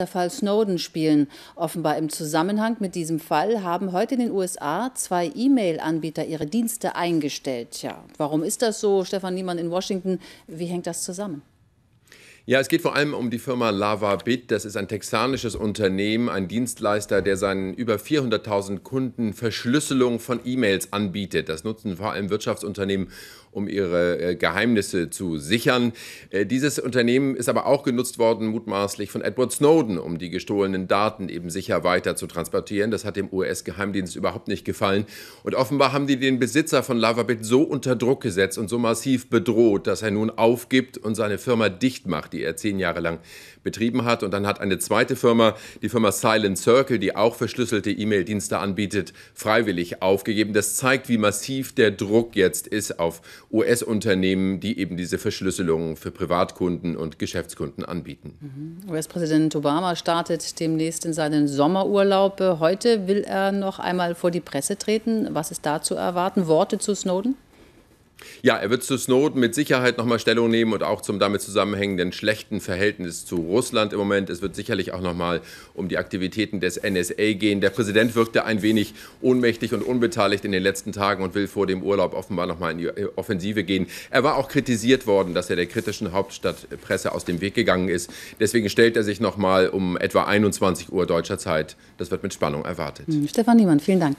Der Fall Snowden spielen. Offenbar im Zusammenhang mit diesem Fall haben heute in den USA zwei E-Mail-Anbieter ihre Dienste eingestellt. Tja, warum ist das so, Stefan Niemann in Washington? Wie hängt das zusammen? Ja, es geht vor allem um die Firma LavaBit. Das ist ein texanisches Unternehmen, ein Dienstleister, der seinen über 400.000 Kunden Verschlüsselung von E-Mails anbietet. Das nutzen vor allem Wirtschaftsunternehmen um ihre äh, Geheimnisse zu sichern. Äh, dieses Unternehmen ist aber auch genutzt worden, mutmaßlich von Edward Snowden, um die gestohlenen Daten eben sicher weiter zu transportieren. Das hat dem US-Geheimdienst überhaupt nicht gefallen. Und offenbar haben die den Besitzer von Lavabit so unter Druck gesetzt und so massiv bedroht, dass er nun aufgibt und seine Firma dicht macht, die er zehn Jahre lang betrieben hat. Und dann hat eine zweite Firma, die Firma Silent Circle, die auch verschlüsselte E-Mail-Dienste anbietet, freiwillig aufgegeben. Das zeigt, wie massiv der Druck jetzt ist auf US-Unternehmen, die eben diese Verschlüsselung für Privatkunden und Geschäftskunden anbieten. Mhm. US-Präsident Obama startet demnächst in seinen Sommerurlaub. Heute will er noch einmal vor die Presse treten. Was ist da zu erwarten? Worte zu Snowden? Ja, er wird zu Snowden mit Sicherheit nochmal Stellung nehmen und auch zum damit zusammenhängenden schlechten Verhältnis zu Russland im Moment. Es wird sicherlich auch nochmal um die Aktivitäten des NSA gehen. Der Präsident wirkte ein wenig ohnmächtig und unbeteiligt in den letzten Tagen und will vor dem Urlaub offenbar nochmal in die Offensive gehen. Er war auch kritisiert worden, dass er der kritischen Hauptstadtpresse aus dem Weg gegangen ist. Deswegen stellt er sich nochmal um etwa 21 Uhr deutscher Zeit. Das wird mit Spannung erwartet. Hm, Stefan Niemann, vielen Dank.